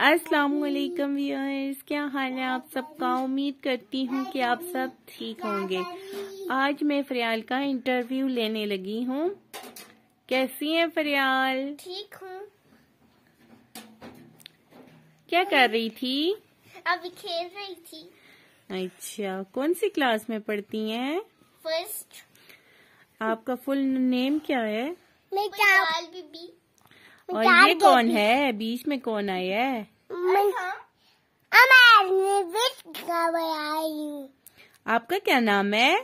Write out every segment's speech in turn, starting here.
असलकम व्यूअर्स क्या हाल है आप सबका उम्मीद करती हूँ कि आप सब ठीक होंगे आज मैं फरियाल का इंटरव्यू लेने लगी हूँ कैसी हैं फरियाल ठीक हूँ क्या कर रही थी अभी खेल रही थी अच्छा कौन सी क्लास में पढ़ती हैं फर्स्ट आपका फुल नेम क्या है मैं बीबी और ये कौन है बीच में कौन आई है हाँ। आपका क्या नाम है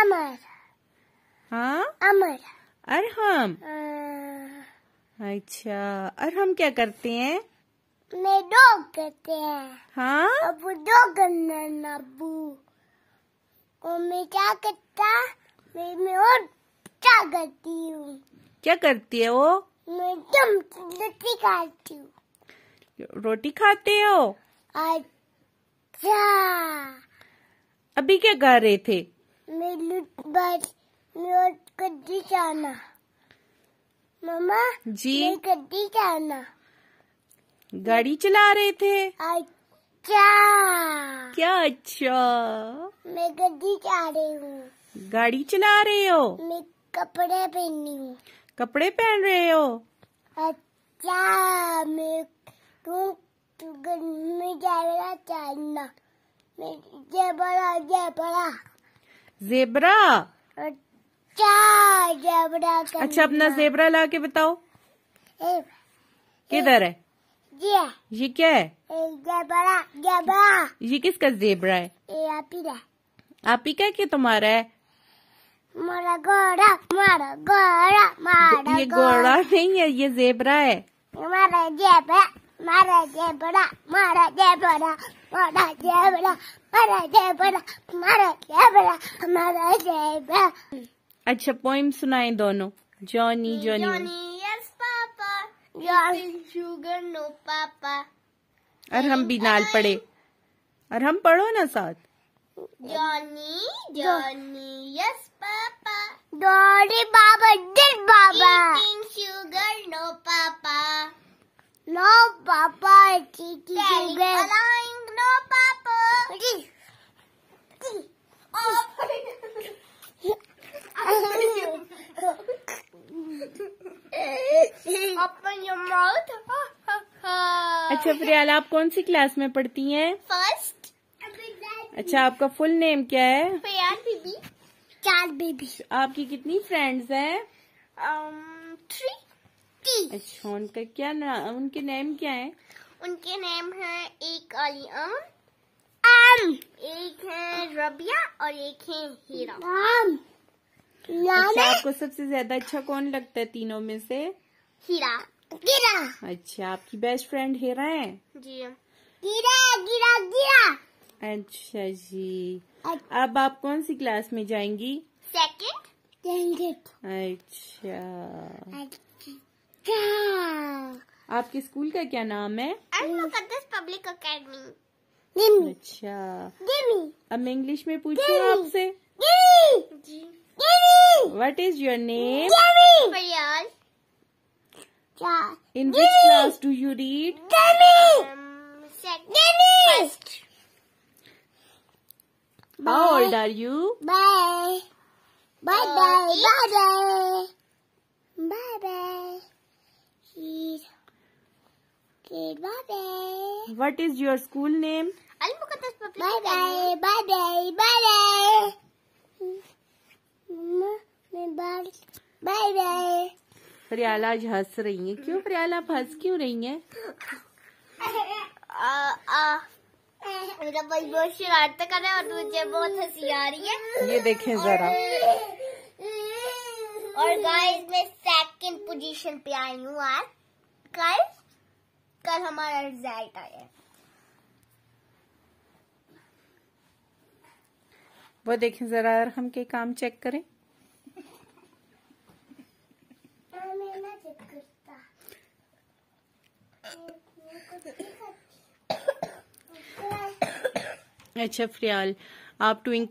अमर हाँ अमर अरहम अच्छा अरहम क्या करते हैं मैं डॉग करते हैं हाँ अब डॉग नबू और मैं क्या करता मैं मैं और क्या करती हूँ क्या करती है वो तुम रोटी खाती हूँ रोटी खाते हो अच्छा अभी क्या कर रहे थे गड्डी जाना मम्मा जी गड्डी जाना गाड़ी चला रहे थे अच्छा क्या अच्छा मैं गड्डी जा रही हूँ गाड़ी चला रहे हो मैं कपड़े पहनी हूँ कपड़े पहन रहे हो अच्छा मैं गर्मी जेबरा जेबरा अच्छा जेबरा अच्छा अपना जेबरा ला के बताओ किधर है ये ये क्या है जेबरा जेबरा ये किसका जेबरा है ये आप ही का क्या तुम्हारा है मारा घोड़ा मारा घोड़ा मारा ये घोड़ा नहीं है ये जेबरा है मारा जेबरा मारा जेबरा मारा जेबरा मारा जेबरा मारा जेबरा मारा जेबरा मारा जेबरा अच्छा पोइम सुनाए दोनों Johnny Johnny Johnny yes papa sugar no papa और हम भी नाल पढ़े और हम पढ़ो ना साथ Johnny, Johnny, yes, Papa. Johnny, Baba, did Baba. Eating sugar, no, Papa. No, Papa, it's eating Telling sugar. Lying, no, Papa. Oh, Open your mouth. अच्छा प्रियाला आप कौन सी क्लास में पढ़ती हैं? अच्छा आपका फुल नेम क्या है प्यार बीबी चार बेबी आपकी कितनी फ्रेंड्स है थ्री टी अच्छा उनका क्या नाम उनके नेम क्या है उनके नेम है एक अली एक है रबिया और एक है हीरा अच्छा, आपको सबसे ज्यादा अच्छा कौन लगता है तीनों में से हीरा गिरा अच्छा आपकी बेस्ट फ्रेंड हीरा है जी गिरा गिरा गिरा अच्छा जी अब आप कौन सी क्लास में जाएंगी सेकंड अच्छा।, अच्छा आपके स्कूल का क्या नाम है पब्लिक अकेडमी अच्छा अब मैं इंग्लिश में पूछूं आपसे what is your name Priyal. In which class do you read? Bye. How old are you? Bye. Bye bye. Bye bye. Bye bye. Kid. Kid. Bye bye. What is your school name? Al Muqaddas Public. Bye bye. Bye bye. Bye bye. Bye bye रियाला आज हंस रही है क्यों रियाला आप हंस क्यों रही है आ, आ, मेरा भाई बहुत शरारत कर रहा है और मुझे बहुत हंसी आ रही है ये देखें जरा और गाइस मैं सेकंड पोजीशन पे आई हूँ आज गाइस कल हमारा रिजल्ट आया है वो देखें जरा हम के काम चेक करें चेक हाँ, करता अच्छा फ्रियाल आप ट्विंक